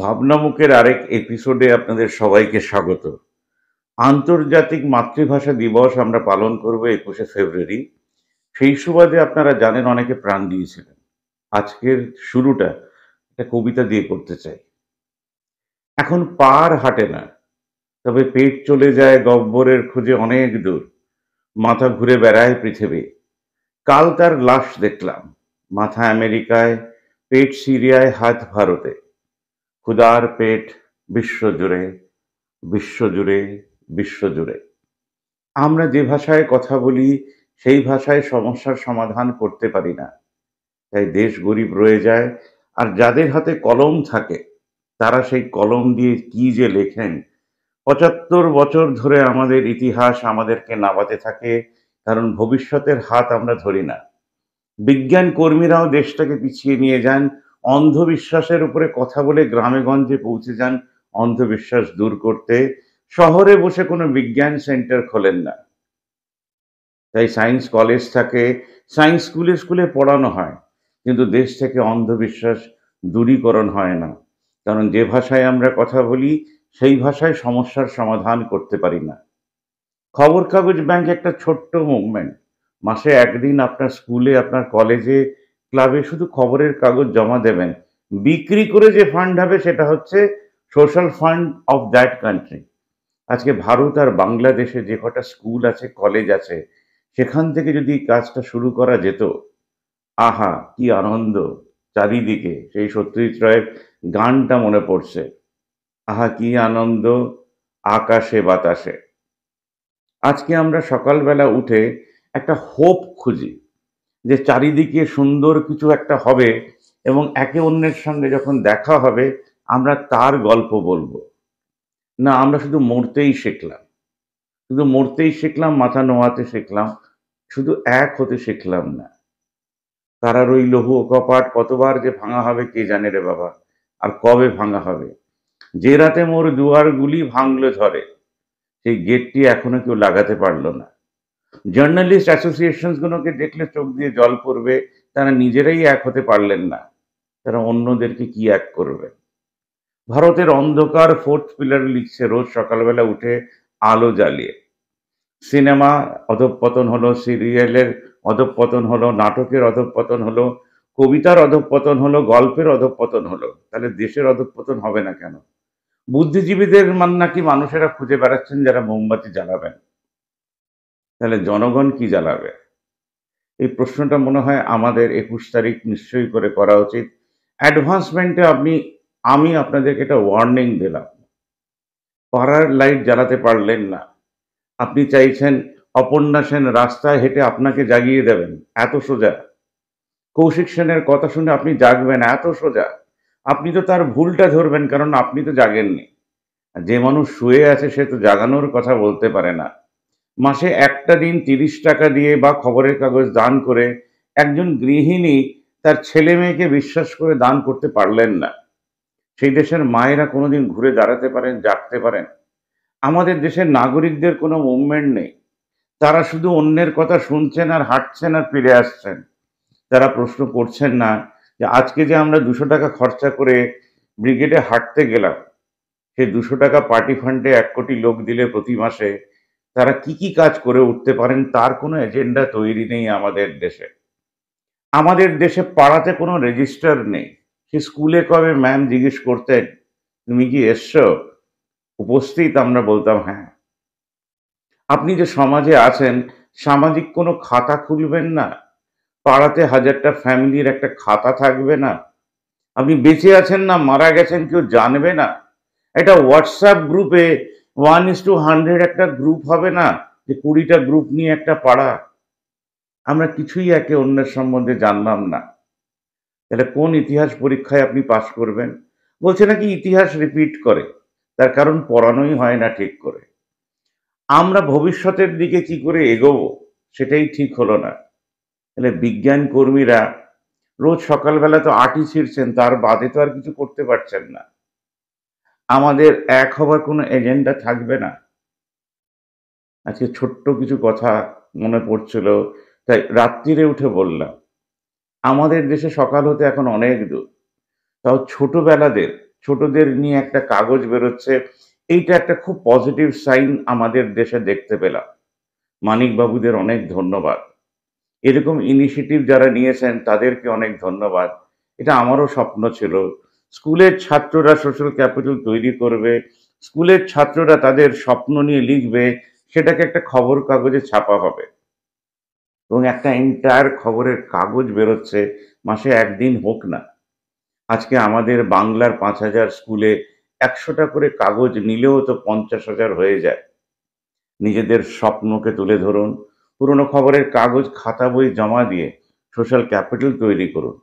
ভাবনামুখের আরেক এপিসোডে আপনাদের সবাইকে স্বাগত আন্তর্জাতিক মাতৃভাষা দিবস আমরা পালন করব একুশে ফেব্রুয়ারি সেই সুবাদে আপনারা জানেন অনেকে প্রাণ দিয়েছিলেন আজকের শুরুটা একটা কবিতা দিয়ে করতে চাই এখন পার হাঁটে না তবে পেট চলে যায় গব্বরের খুঁজে অনেক দূর মাথা ঘুরে বেড়ায় পৃথিবী কাল তার লাশ দেখলাম মাথা আমেরিকায় পেট সিরিয়ায় হাত ভারতে ক্ষুদার পেট বিশ্বজুড়ে বিশ্বজুড়ে বিশ্বজুড়ে আমরা যে ভাষায় কথা বলি সেই ভাষায় সমস্যার সমাধান করতে পারি না তাই দেশ গরিব রয়ে যায় আর যাদের হাতে কলম থাকে তারা সেই কলম দিয়ে কি যে লেখেন পঁচাত্তর বছর ধরে আমাদের ইতিহাস আমাদেরকে নামাতে থাকে কারণ ভবিষ্যতের হাত আমরা ধরি না বিজ্ঞান কর্মীরাও দেশটাকে পিছিয়ে নিয়ে যান অন্ধবিশ্বাসের উপরে কথা বলে গ্রামে গঞ্জে পৌঁছে যান অন্ধবিশ্বাস দূর করতে শহরে বসে কোনো বিজ্ঞান সেন্টার খোলেন না তাই সায়েন্স কলেজ থাকে সায়েন্স স্কুলে স্কুলে পড়ানো হয় কিন্তু দেশ থেকে অন্ধবিশ্বাস দূরীকরণ হয় না কারণ যে ভাষায় আমরা কথা বলি সেই ভাষায় সমস্যার সমাধান করতে পারি না খবর কাগজ ব্যাংক একটা ছোট্ট মুভমেন্ট মাসে একদিন আপনার স্কুলে আপনার কলেজে ক্লাবে শুধু খবরের কাগজ জমা দেবেন বিক্রি করে যে ফান্ড হবে সেটা হচ্ছে social fund of that country আজকে ভারত আর বাংলাদেশে যে কটা স্কুল আছে কলেজ আছে সেখান থেকে যদি কাজটা শুরু করা যেত আহা কি আনন্দ চারিদিকে সেই সত্যজিৎ রায়ের গানটা মনে পড়ছে আহা কি আনন্দ আকাশে বাতাসে আজকে আমরা সকালবেলা উঠে একটা হোপ খুঁজি যে চারিদিকে সুন্দর কিছু একটা হবে এবং একে অন্যের সঙ্গে যখন দেখা হবে আমরা তার গল্প বলবো না আমরা শুধু মরতেই শিখলাম শুধু মরতেই শিখলাম মাথা নোয়াতে শিখলাম শুধু এক হতে শিখলাম না তারার ওই লহু কপাট কতবার যে ভাঙা হবে কে জানে রে বাবা আর কবে ভাঙা হবে যে রাতে মোর দুয়ারগুলি ভাঙলো ধরে সেই গেটটি এখনো কেউ লাগাতে পারলো না জার্নালিস্ট অ্যাসোসিয়েশনসগুলোকে দেখলে চোখ দিয়ে জল পড়বে তারা নিজেরাই এক হতে পারলেন না তারা অন্যদেরকে কি এক করবে ভারতের অন্ধকার ফোর্থ পিলার লিখছে রোজ সকালবেলা উঠে আলো জ্বালিয়ে সিনেমা অধপতন হলো সিরিয়ালের অধপতন হলো নাটকের অধপতন হলো কবিতার অধপতন হলো গল্পের অধপতন হলো তাহলে দেশের অধপতন হবে না কেন বুদ্ধিজীবীদের মান নাকি মানুষেরা খুঁজে বেড়াচ্ছেন যারা মোমবাতি জ্বালাবেন তাহলে জনগণ কি জানাবে এই প্রশ্নটা মনে হয় আমাদের একুশ তারিখ নিশ্চয়ই করে করা উচিত অ্যাডভান্সমেন্টে আপনি আমি আপনাদেরকে একটা ওয়ার্নিং দিলাম পাড়ার লাইট জ্বালাতে পারলেন না আপনি চাইছেন অপর্ণা সেন রাস্তায় হেঁটে আপনাকে জাগিয়ে দেবেন এত সোজা কৌশিক সেনের কথা শুনে আপনি জাগবেন এত সোজা আপনি তো তার ভুলটা ধরবেন কারণ আপনি তো জাগেননি যে মানুষ শুয়ে আছে সে তো জাগানোর কথা বলতে পারে না মাসে একটা দিন তিরিশ টাকা দিয়ে বা খবরের কাগজ দান করে একজন গৃহিণী তার ছেলে মেয়েকে বিশ্বাস করে দান করতে পারলেন না সেই দেশের মায়েরা কোনোদিন ঘুরে দাঁড়াতে পারেন জাগতে পারেন আমাদের দেশের নাগরিকদের কোনো মুভমেন্ট নেই তারা শুধু অন্যের কথা শুনছেন আর হাঁটছেন আর ফিরে আসছেন তারা প্রশ্ন করছেন না যে আজকে যে আমরা দুশো টাকা খরচা করে ব্রিগেডে হাঁটতে গেলাম সে দুশো টাকা পার্টি ফান্ডে এক কোটি লোক দিলে প্রতি মাসে তারা কি কি কাজ করে উঠতে পারেন তার কোনো এজেন্ডা তৈরি নেই আমাদের দেশে আমাদের দেশে পাড়াতে কোনো রেজিস্টার নেই সে স্কুলে কবে ম্যাম জিজ্ঞেস করতেন তুমি কি এসছো উপস্থিত আমরা বলতাম হ্যাঁ আপনি যে সমাজে আছেন সামাজিক কোনো খাতা খুলবেন না পাড়াতে হাজারটা ফ্যামিলির একটা খাতা থাকবে না আপনি বেঁচে আছেন না মারা গেছেন কেউ জানবে না এটা হোয়াটসঅ্যাপ গ্রুপে ওয়ান ইস টু হান্ড্রেড একটা গ্রুপ হবে না যে কুড়িটা গ্রুপ নিয়ে একটা পাড়া আমরা কিছুই একে অন্যের সম্বন্ধে জানলাম না তাহলে কোন ইতিহাস পরীক্ষায় আপনি পাশ করবেন বলছে নাকি ইতিহাস রিপিট করে তার কারণ পড়ানোই হয় না ঠিক করে আমরা ভবিষ্যতের দিকে কি করে এগোবো সেটাই ঠিক হলো না তাহলে বিজ্ঞান কর্মীরা রোজ সকালবেলা তো আটি ছিঁড়ছেন তার বাদে তো আর কিছু করতে পারছেন না আমাদের এক হবার কোনো এজেন্ডা থাকবে না আজকে ছোট্ট কিছু কথা মনে পড়ছিল তাই রাত্রিরে উঠে বললাম আমাদের দেশে সকাল হতে এখন অনেক দূর তাও ছোটবেলাদের ছোটদের নিয়ে একটা কাগজ বেরোচ্ছে এইটা একটা খুব পজিটিভ সাইন আমাদের দেশে দেখতে পেলাম মানিকবাবুদের অনেক ধন্যবাদ এরকম ইনিশিয়েটিভ যারা নিয়েছেন তাদেরকে অনেক ধন্যবাদ এটা আমারও স্বপ্ন ছিল স্কুলের ছাত্ররা সোশ্যাল ক্যাপিটাল তৈরি করবে স্কুলের ছাত্ররা তাদের স্বপ্ন নিয়ে লিখবে সেটাকে একটা খবর কাগজে ছাপা হবে এবং একটা এন্টায়ার খবরের কাগজ বেরোচ্ছে মাসে একদিন হোক না আজকে আমাদের বাংলার পাঁচ হাজার স্কুলে একশোটা করে কাগজ নিলেও তো পঞ্চাশ হাজার হয়ে যায় নিজেদের স্বপ্নকে তুলে ধরুন পুরনো খবরের কাগজ খাতা বই জমা দিয়ে সোশ্যাল ক্যাপিটাল তৈরি করুন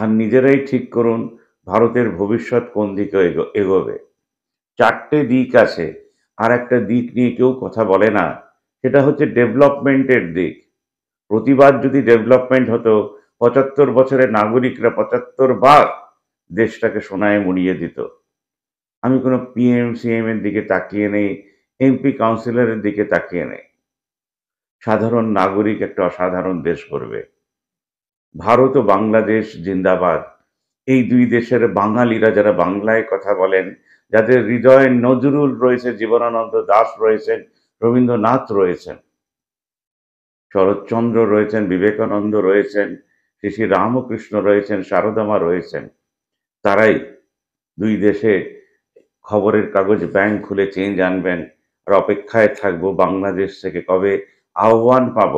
আর নিজেরাই ঠিক করুন ভারতের ভবিষ্যৎ কোন দিকে এগোবে চারটে দিক আছে আর একটা দিক নিয়ে কেউ কথা বলে না সেটা হচ্ছে ডেভেলপমেন্টের দিক প্রতিবাদ যদি ডেভেলপমেন্ট হতো পঁচাত্তর বছরের নাগরিকরা পঁচাত্তর বার দেশটাকে সোনায় মুড়িয়ে দিত আমি কোনো পিএম সিএম এর দিকে তাকিয়ে নেই এমপি কাউন্সিলরের দিকে তাকিয়ে নেই সাধারণ নাগরিক একটা অসাধারণ দেশ করবে ভারত ও বাংলাদেশ জিন্দাবাদ এই দুই দেশের বাঙালিরা যারা বাংলায় কথা বলেন যাদের হৃদয়ে নজরুল রয়েছে জীবনানন্দ দাস রয়েছেন রবীন্দ্রনাথ রয়েছেন শরৎচন্দ্র রয়েছেন বিবেকানন্দ রয়েছেন শ্রী শ্রী রামকৃষ্ণ রয়েছেন শারদামা রয়েছেন তারাই দুই দেশে খবরের কাগজ ব্যাংক খুলে চেঞ্জ আনবেন আর অপেক্ষায় থাকবো বাংলাদেশ থেকে কবে আহ্বান পাব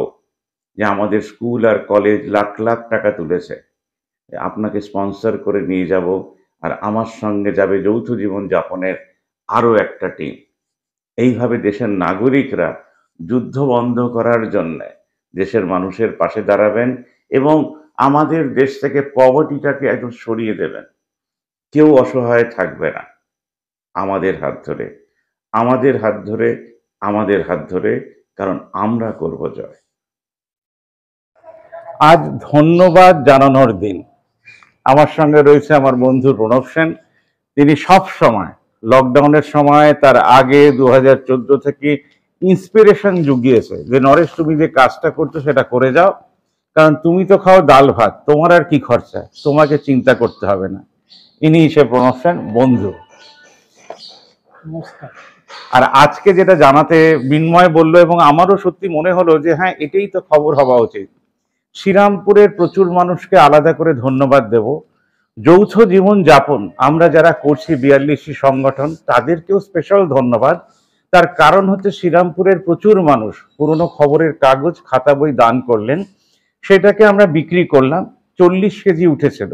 যে আমাদের স্কুল আর কলেজ লাখ লাখ টাকা তুলেছে আপনাকে স্পন্সর করে নিয়ে যাব আর আমার সঙ্গে যাবে যৌথ জীবন যাপনের আরও একটা টিম এইভাবে দেশের নাগরিকরা যুদ্ধ বন্ধ করার জন্যে দেশের মানুষের পাশে দাঁড়াবেন এবং আমাদের দেশ থেকে পবটিটাকে একদম সরিয়ে দেবেন কেউ অসহায় থাকবে না আমাদের হাত ধরে আমাদের হাত ধরে আমাদের হাত ধরে কারণ আমরা করব জয় আজ ধন্যবাদ জানানোর দিন আমার সঙ্গে রয়েছে আমার বন্ধু প্রণব সেন তিনি সব সময় লকডাউনের সময় তার আগে দু থেকে ইন্সপিরেশন জুগিয়েছে যে নরেশ তুমি যে কাজটা করছো সেটা করে যাও কারণ তুমি তো খাও ডাল ভাত তোমার আর কি খরচা তোমাকে চিন্তা করতে হবে না ইনি সে প্রণব সেন বন্ধু আর আজকে যেটা জানাতে বিনময় বলল এবং আমারও সত্যি মনে হলো যে হ্যাঁ এটাই তো খবর হওয়া উচিত শ্রীরামপুরের প্রচুর মানুষকে আলাদা করে ধন্যবাদ দেব যৌথ জীবন যাপন আমরা যারা করছি বিয়াল্লিশটি সংগঠন তাদেরকেও স্পেশাল ধন্যবাদ তার কারণ হচ্ছে শ্রীরামপুরের প্রচুর মানুষ পুরনো খবরের কাগজ খাতা বই দান করলেন সেটাকে আমরা বিক্রি করলাম চল্লিশ কেজি উঠেছিল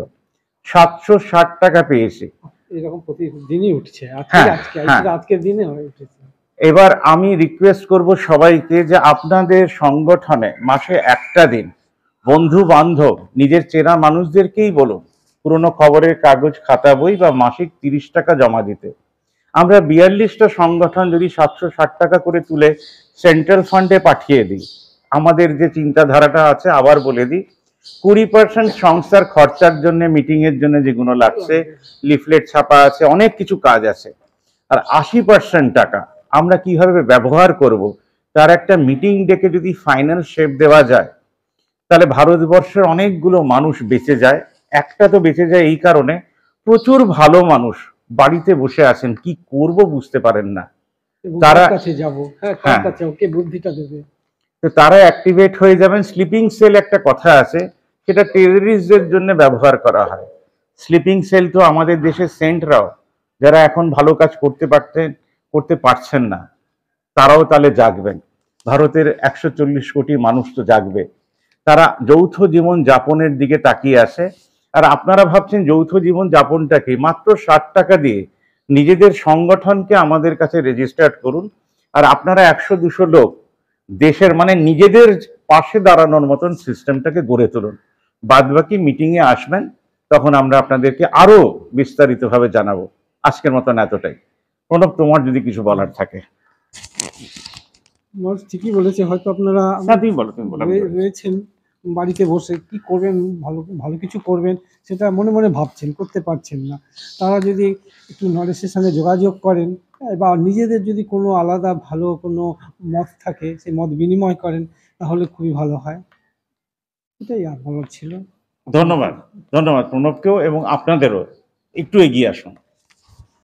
সাতশো ষাট টাকা পেয়েছি হ্যাঁ, হ্যাঁ। এবার আমি রিকোয়েস্ট করব সবাইকে যে আপনাদের সংগঠনে মাসে একটা দিন বন্ধু বান্ধব নিজের চেনা মানুষদেরকেই বলুন পুরনো খবরের কাগজ খাতা বই বা মাসিক তিরিশ টাকা জমা দিতে আমরা বিয়াল্লিশটা সংগঠন যদি সাতশো ষাট টাকা করে তুলে সেন্ট্রাল ফান্ডে পাঠিয়ে দিই আমাদের যে চিন্তাধারাটা আছে আবার বলে দিই কুড়ি পার্সেন্ট সংস্থার খরচার জন্য মিটিংয়ের জন্য যেগুলো লাগছে লিফলেট ছাপা আছে অনেক কিছু কাজ আছে আর আশি পার্সেন্ট টাকা আমরা কিভাবে ব্যবহার করব তার একটা মিটিং ডেকে যদি ফাইনাল শেপ দেওয়া যায় তাহলে ভারতবর্ষের অনেকগুলো মানুষ বেঁচে যায় একটা তো বেঁচে যায় এই কারণে প্রচুর ভালো মানুষ বাড়িতে বসে আছেন কি করব বুঝতে পারেন না তারা কাছে যাব হ্যাঁ, হ্যাঁ কাছে ওকে বুদ্ধিটা দেবে তো তারা অ্যাক্টিভেট হয়ে যাবেন স্লিপিং সেল একটা কথা আছে সেটা টেররিস্টদের জন্য ব্যবহার করা হয় স্লিপিং সেল তো আমাদের দেশের সেন্টরাও যারা এখন ভালো কাজ করতে পারতেন করতে পারছেন না তারাও তাহলে জাগবেন ভারতের একশো কোটি মানুষ তো জাগবে তারা যৌথ জীবন যাপনের দিকে তাকিয়ে আসে আর আপনারা ভাবছেন যৌথ জীবন যাপনটাকে মাত্র ষাট টাকা দিয়ে নিজেদের সংগঠনকে আমাদের কাছে রেজিস্টার্ড করুন আর আপনারা একশো দুশো লোক দেশের মানে নিজেদের পাশে দাঁড়ানোর মতন সিস্টেমটাকে গড়ে তুলুন বাদবাকি মিটিংয়ে আসবেন তখন আমরা আপনাদেরকে আরও বিস্তারিতভাবে জানাবো আজকের মতন এতটাই প্রণব তোমার যদি কিছু বলার থাকে ঠিকই বলেছে হয়তো আপনারা হ্যাঁ, রয়েছেন বাড়িতে বসে কি করবেন ভালো ভালো কিছু করবেন সেটা মনে মনে ভাবছেন করতে পারছেন না তারা যদি একটু নলেজের সঙ্গে যোগাযোগ করেন হ্যাঁ, বা নিজেদের যদি কোনো আলাদা ভালো কোনো মত থাকে সেই মত বিনিময় করেন তাহলে খুবই ভালো হয় এটাই আর ভালো ছিল ধন্যবাদ ধন্যবাদ প্রণবকেও এবং আপনাদেরও একটু এগিয়ে আসুন